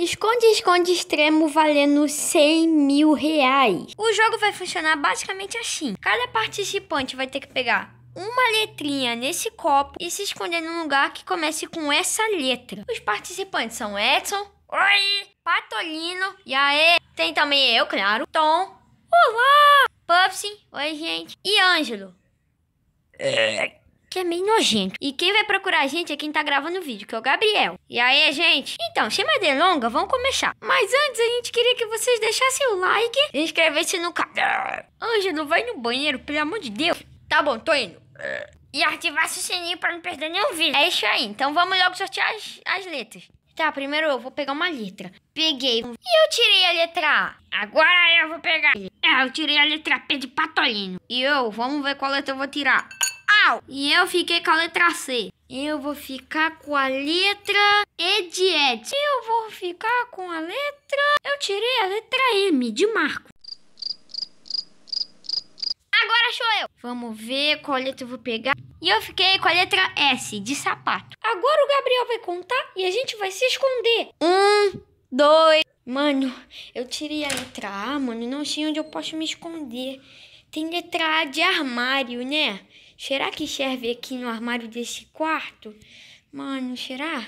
Esconde-esconde extremo valendo 100 mil reais. O jogo vai funcionar basicamente assim: cada participante vai ter que pegar uma letrinha nesse copo e se esconder num lugar que comece com essa letra. Os participantes são Edson, Oi, Patolino, e tem também eu, claro, Tom, Olá, Pupsi, oi gente, e Ângelo. É, que é meio nojento. E quem vai procurar a gente é quem tá gravando o vídeo, que é o Gabriel. E aí, gente? Então, sem mais delongas, vamos começar. Mas antes, a gente queria que vocês deixassem o like e inscrevessem no canal. Ângelo, vai no banheiro, pelo amor de Deus. Tá bom, tô indo. E ativasse o sininho pra não perder nenhum vídeo. É isso aí, então vamos logo sortear as, as letras. Tá, primeiro eu vou pegar uma letra. Peguei. E eu tirei a letra A. Agora eu vou pegar. É, eu tirei a letra P de patolino. E eu, vamos ver qual letra eu vou tirar. Tchau! E eu fiquei com a letra C. Eu vou ficar com a letra Ediet. Eu vou ficar com a letra. Eu tirei a letra M de Marco. Agora sou eu. Vamos ver qual letra eu vou pegar. E eu fiquei com a letra S de sapato. Agora o Gabriel vai contar e a gente vai se esconder. Um, dois. Mano, eu tirei a letra A, mano, não sei onde eu posso me esconder. Tem letra A de armário, né? Será que serve aqui no armário desse quarto? Mano, será?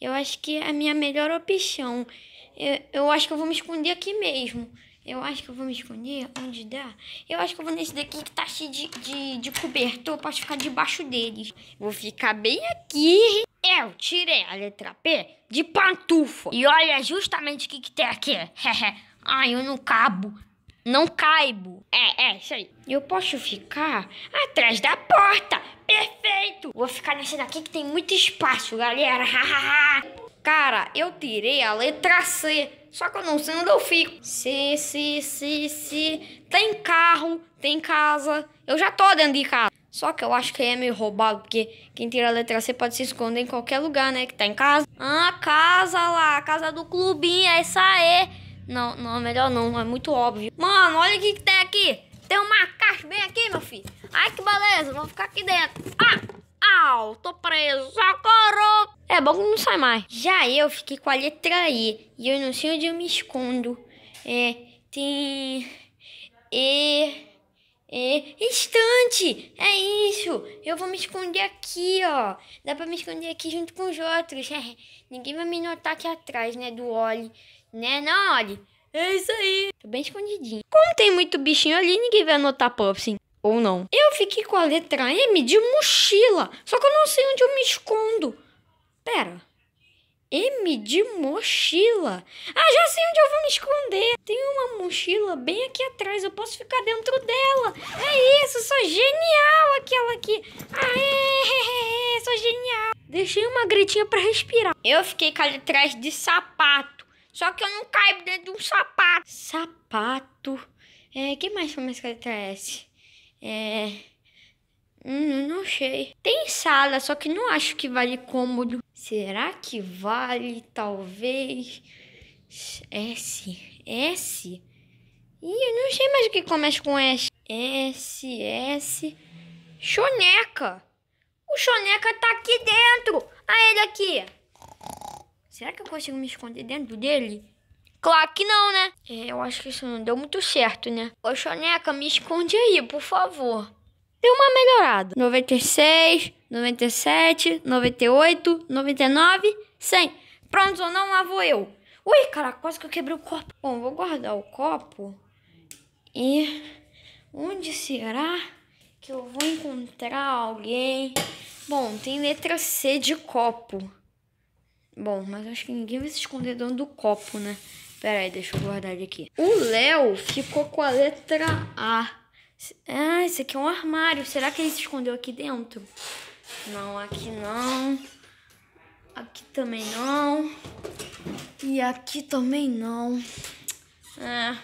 Eu acho que é a minha melhor opção. Eu, eu acho que eu vou me esconder aqui mesmo. Eu acho que eu vou me esconder onde dá. Eu acho que eu vou nesse daqui que tá cheio de, de, de cobertor. Posso ficar debaixo deles. Vou ficar bem aqui. Eu tirei a letra P de pantufa. E olha justamente o que, que tem aqui. Ai, eu não cabo. Não caibo. É, é, isso aí. Eu posso ficar atrás da porta. Perfeito. Vou ficar nessa daqui que tem muito espaço, galera. Cara, eu tirei a letra C. Só que eu não sei onde eu fico. C, C, C, C. Tem carro, tem casa. Eu já tô dentro de casa. Só que eu acho que é meio roubado, porque quem tira a letra C pode se esconder em qualquer lugar, né? Que tá em casa. Ah, casa lá, casa do clubinho, essa é. Não, não, melhor não, é muito óbvio. Mano, olha o que, que tem aqui. Tem uma caixa bem aqui, meu filho. Ai, que beleza, vou ficar aqui dentro. Ah, au, tô preso, socorro. É bom que não sai mais. Já eu fiquei com a letra I e eu não sei onde eu me escondo. É, tem... E... É, estante! É isso! Eu vou me esconder aqui, ó. Dá pra me esconder aqui junto com os outros. Ninguém vai me notar aqui atrás, né, do Oli. Né, não, olha. É isso aí. Tô bem escondidinho. Como tem muito bichinho ali, ninguém vai anotar Popsin. Ou não. Eu fiquei com a letra M de mochila. Só que eu não sei onde eu me escondo. Pera. M de mochila. Ah, já sei onde eu vou me esconder. Tem uma mochila bem aqui atrás. Eu posso ficar dentro dela. É isso, sou genial aquela aqui. Aê, sou genial. Deixei uma gritinha para respirar. Eu fiquei com a letra de sapato. Só que eu não caibo dentro de um sapato. Sapato? É, que mais chama essa letra S? É. Hum, não sei. Tem sala, só que não acho que vale cômodo. Será que vale? Talvez. S. S? Ih, eu não sei mais o que começa com S. S, S. Choneca! O choneca tá aqui dentro! A ah, ele aqui! Será que eu consigo me esconder dentro dele? Claro que não, né? É, eu acho que isso não deu muito certo, né? Ô, Choneca, me esconde aí, por favor. Deu uma melhorada. 96, 97, 98, 99, 100. Pronto, ou não, lá vou eu. Ui, cara, quase que eu quebrei o copo. Bom, vou guardar o copo. E onde será que eu vou encontrar alguém? Bom, tem letra C de copo. Bom, mas acho que ninguém vai se esconder dentro do copo, né? Pera aí, deixa eu guardar ele aqui. O Léo ficou com a letra A. Ah, esse aqui é um armário. Será que ele se escondeu aqui dentro? Não, aqui não. Aqui também não. E aqui também não. É.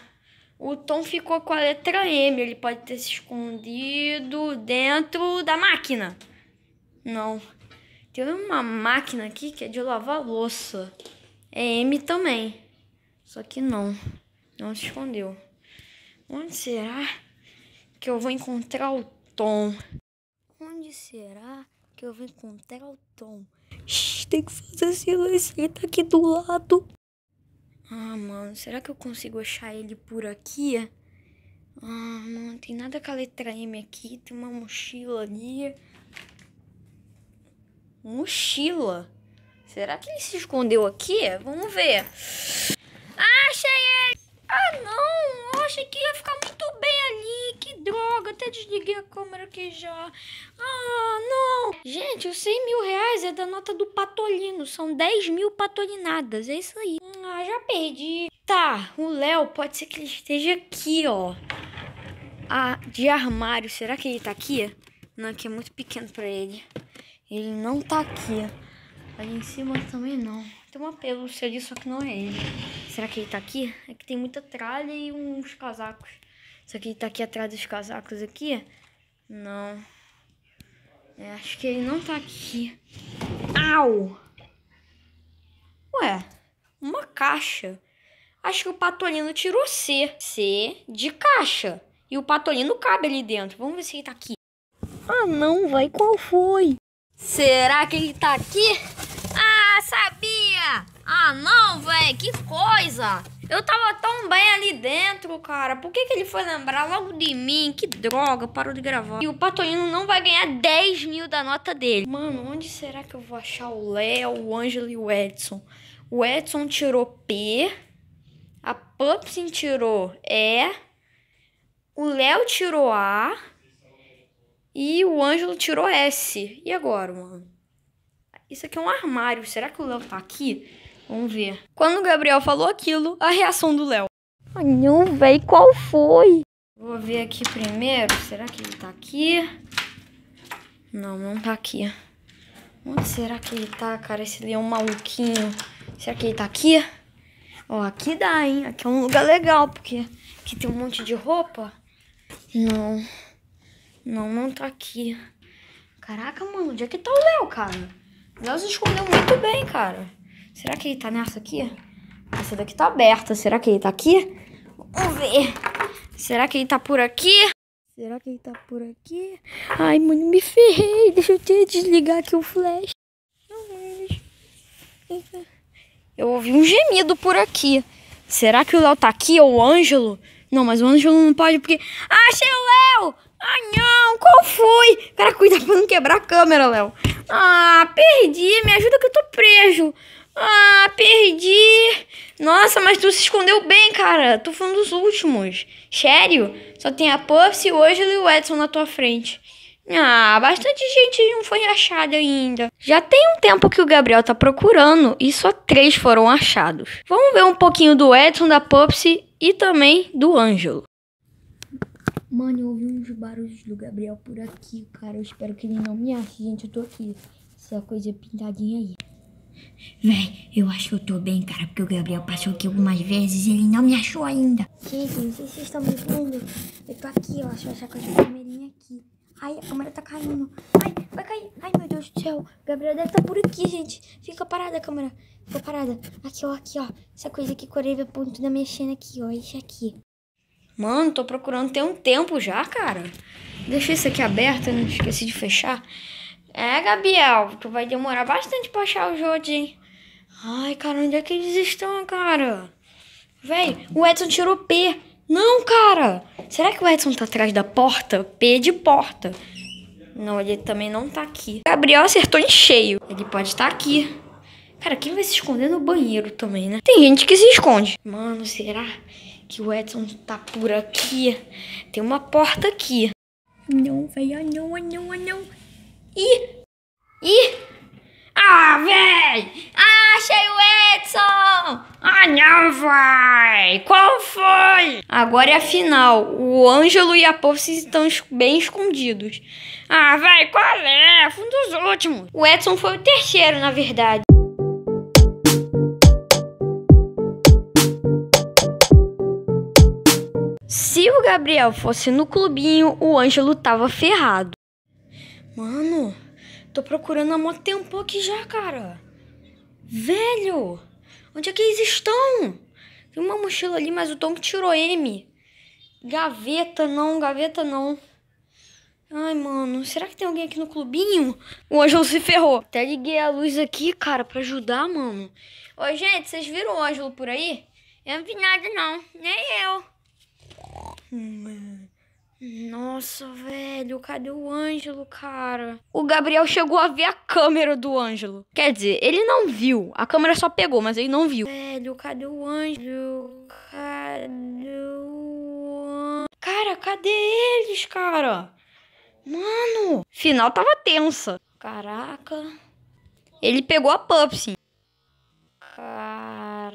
O Tom ficou com a letra M. Ele pode ter se escondido dentro da máquina. Não. Tem uma máquina aqui que é de lavar louça. É M também. Só que não. Não se escondeu. Onde será que eu vou encontrar o Tom? Onde será que eu vou encontrar o Tom? Shhh, tem que fazer silêncio. Ele tá aqui do lado. Ah, mano, será que eu consigo achar ele por aqui? Ah, mano, tem nada com a letra M aqui. Tem uma mochila ali. Mochila. Será que ele se escondeu aqui? Vamos ver. Achei ele! Ah, não! Eu achei que ia ficar muito bem ali. Que droga! Até desliguei a câmera aqui já. Ah, não! Gente, os 100 mil reais é da nota do patolino. São 10 mil patolinadas. É isso aí. Hum, ah, já perdi. Tá, o Léo pode ser que ele esteja aqui, ó. Ah, de armário. Será que ele tá aqui? Não, aqui é muito pequeno pra ele. Ele não tá aqui. Ali em cima também não. Tem uma pelúcia ali, só que não é ele. Será que ele tá aqui? É que tem muita tralha e uns casacos. Será que ele tá aqui atrás dos casacos aqui? Não. É, acho que ele não tá aqui. Au! Ué, uma caixa. Acho que o Patolino tirou C. C de caixa. E o Patolino cabe ali dentro. Vamos ver se ele tá aqui. Ah, não, vai. Qual foi? Será que ele tá aqui? Ah, sabia! Ah, não, velho, que coisa! Eu tava tão bem ali dentro, cara. Por que, que ele foi lembrar logo de mim? Que droga, parou de gravar. E o Patolino não vai ganhar 10 mil da nota dele. Mano, onde será que eu vou achar o Léo, o Ângelo e o Edson? O Edson tirou P. A Pupsin tirou E. O Léo tirou A. E o Ângelo tirou S. E agora, mano? Isso aqui é um armário. Será que o Léo tá aqui? Vamos ver. Quando o Gabriel falou aquilo, a reação do Léo. Ai, não, véi, qual foi? Vou ver aqui primeiro. Será que ele tá aqui? Não, não tá aqui. Onde será que ele tá, cara? Esse leão maluquinho. Será que ele tá aqui? Ó, aqui dá, hein? Aqui é um lugar legal, porque aqui tem um monte de roupa. Não. Não, não tá aqui. Caraca, mano, onde é que tá o Léo, cara? O Léo se escondeu muito bem, cara. Será que ele tá nessa aqui? Essa daqui tá aberta. Será que ele tá aqui? Vamos ver. Será que ele tá por aqui? Será que ele tá por aqui? Ai, mano, me ferrei. Deixa eu te desligar aqui o flash. Eu ouvi um gemido por aqui. Será que o Léo tá aqui ou o Ângelo? Não, mas o Ângelo não pode porque... Achei o Léo! Ai, não, qual foi? Cara, cuida pra não quebrar a câmera, Léo. Ah, perdi, me ajuda que eu tô preso. Ah, perdi. Nossa, mas tu se escondeu bem, cara. Tu foi um dos últimos. Sério? Só tem a Puffs e hoje e o Edson na tua frente. Ah, bastante gente não foi achada ainda. Já tem um tempo que o Gabriel tá procurando e só três foram achados. Vamos ver um pouquinho do Edson, da Pupsy e também do Ângelo. Mano, eu ouvi uns barulhos do Gabriel por aqui, cara. Eu espero que ele não me ache, gente. Eu tô aqui. Essa coisa é pintadinha aí. Véi, eu acho que eu tô bem, cara, porque o Gabriel passou aqui algumas vezes e ele não me achou ainda. Gente, não sei se vocês estão me vendo. Eu tô aqui, ó, achou essa coisa vermelhinha aqui. Ai, a câmera tá caindo. Ai, vai cair. Ai, meu Deus do céu. O Gabriel deve tá por aqui, gente. Fica parada câmera. Fica parada. Aqui, ó, aqui, ó. Essa coisa aqui, corei, ponto da minha cena aqui, ó. Isso aqui. Mano, tô procurando tem um tempo já, cara. Deixei isso aqui aberto, não esqueci de fechar. É, Gabriel, tu vai demorar bastante pra achar o Jodi, hein? Ai, cara, onde é que eles estão, cara? Véi, o Edson tirou P. Não, cara! Será que o Edson tá atrás da porta? P de porta. Não, ele também não tá aqui. Gabriel acertou em cheio. Ele pode estar tá aqui. Cara, quem vai se esconder no banheiro também, né? Tem gente que se esconde. Mano, será? que o Edson tá por aqui. Tem uma porta aqui. Não, velho, não, não, não. Ih! Ih! Ah, velho! Ah, achei o Edson! Ah, não, vai! Qual foi? Agora é a final. O Ângelo e a Posse estão bem escondidos. Ah, vai, qual é? Fui um dos últimos. O Edson foi o terceiro, na verdade. Se o Gabriel fosse no clubinho, o Ângelo tava ferrado. Mano, tô procurando a moto tem um aqui já, cara. Velho, onde é que eles estão? Tem uma mochila ali, mas o Tom tirou M. Gaveta não, gaveta não. Ai, mano, será que tem alguém aqui no clubinho? O Ângelo se ferrou. Até liguei a luz aqui, cara, pra ajudar, mano. Oi, gente, vocês viram o Ângelo por aí? Eu não vi nada, não. Nem eu. Nossa, velho, cadê o Ângelo, cara? O Gabriel chegou a ver a câmera do Ângelo. Quer dizer, ele não viu. A câmera só pegou, mas ele não viu. Velho, cadê o Ângelo? Cadê o ângelo? Cara, cadê eles, cara? Mano, final tava tensa. Caraca. Ele pegou a Pupsi. Caraca.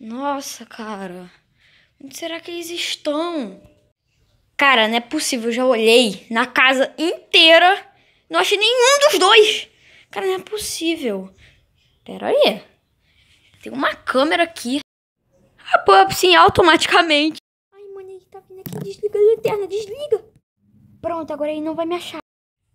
Nossa, cara. Onde será que eles estão? Cara, não é possível, eu já olhei na casa inteira. Não achei nenhum dos dois. Cara, não é possível. Pera aí. Tem uma câmera aqui. A pô, sim, automaticamente. Ai, mano, ele tá vindo aqui. Desliga a lanterna, desliga. Pronto, agora ele não vai me achar.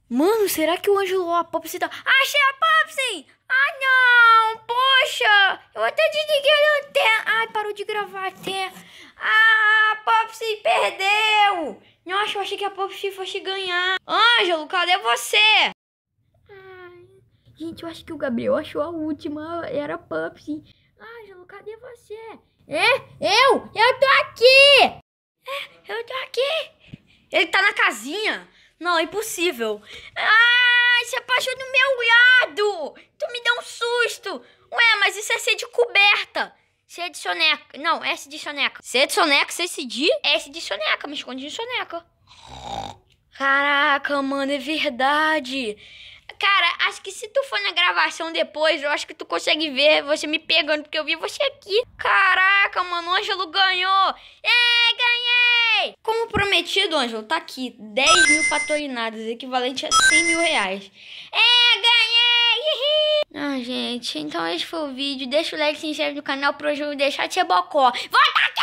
Mano, será que o Angelo a Popsin tá... Achei a Popsin! Ah, não! Poxa! Eu até desliguei a lanterna. Ai, parou de gravar até. Ah, a Popsy perdeu! Nossa, eu achei que a Popsy fosse ganhar. Ângelo, cadê você? Ai, gente, eu acho que o Gabriel achou a última. Era a Popsy. Ângelo, cadê você? É? Eu? Eu tô aqui! É, eu tô aqui! Ele tá na casinha! Não, é impossível. Ah, você passou do meu lado. Tu me deu um susto. Ué, mas isso é ser de coberta. C de soneca. Não, S de soneca. C de soneca, C de... S de soneca, me esconde de soneca. Caraca, mano, é verdade. Cara, acho que se tu for na gravação depois, eu acho que tu consegue ver você me pegando, porque eu vi você aqui. Caraca, mano, o Ângelo ganhou! É, ganhei! Como prometido, Ângelo, tá aqui. 10 mil patrocinados, equivalente a 100 mil reais. É, ganhei! Ah, gente, então esse foi o vídeo. Deixa o like, se inscreve no canal pro hoje eu deixar de ser bocó. Volta aqui!